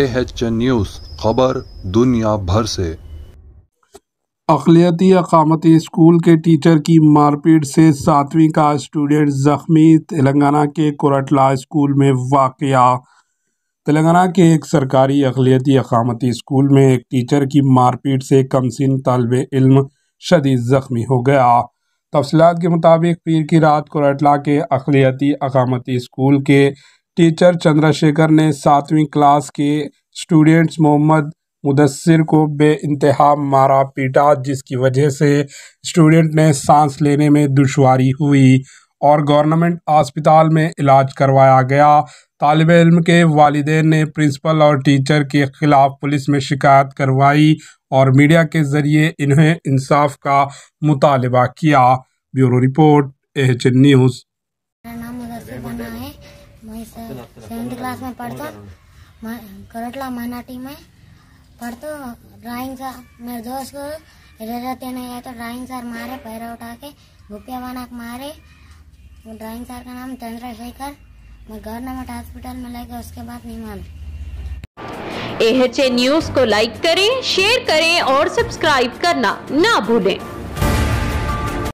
AHN news खबर दुनिया भर से अकलियती अकामती स्कूल के टीचर की मारपीट से सातवीं का स्टूडेंट ज़ख्मी तेलंगाना के कोरटला स्कूल में वाकया तेलंगाना के एक सरकारी अकलियती अकामती स्कूल में एक टीचर की मारपीट से कमसिन तलब इल्म शदीद ज़ख्मी हो गया तफसलत के मुताबिक पीर की रात कोरटला के अकलियती अकामती स्कूल के टीचर चंद्रशेखर ने सातवीं क्लास के स्टूडेंट्स मोहम्मद मुदसर को बे इंतहा मारा पीटा जिसकी वजह से स्टूडेंट ने सांस लेने में दुशारी हुई और गवर्नमेंट अस्पताल में इलाज करवाया गया तालब इलम के वालदे ने प्रिंसिपल और टीचर के ख़िलाफ़ पुलिस में शिकायत करवाई और मीडिया के ज़रिए इन्हें इंसाफ का मुतालबा किया ब्यूरो रिपोर्ट एच न्यूज़ मैं सेवेंथ क्लास में पढ़ता तो करटला मनाटी में पढ़ता तो ड्राइंग सर मेरे दोस्त को रहते नहीं आए तो ड्राइंग सर मारे पैरा उठा के भूपिया बनाक मारे वो ड्राइंग सर का नाम चंद्रशेखर मैं गवर्नमेंट हॉस्पिटल में लगे उसके बाद नहीं मान एच न्यूज को लाइक करें शेयर करें और सब्सक्राइब करना ना भूलें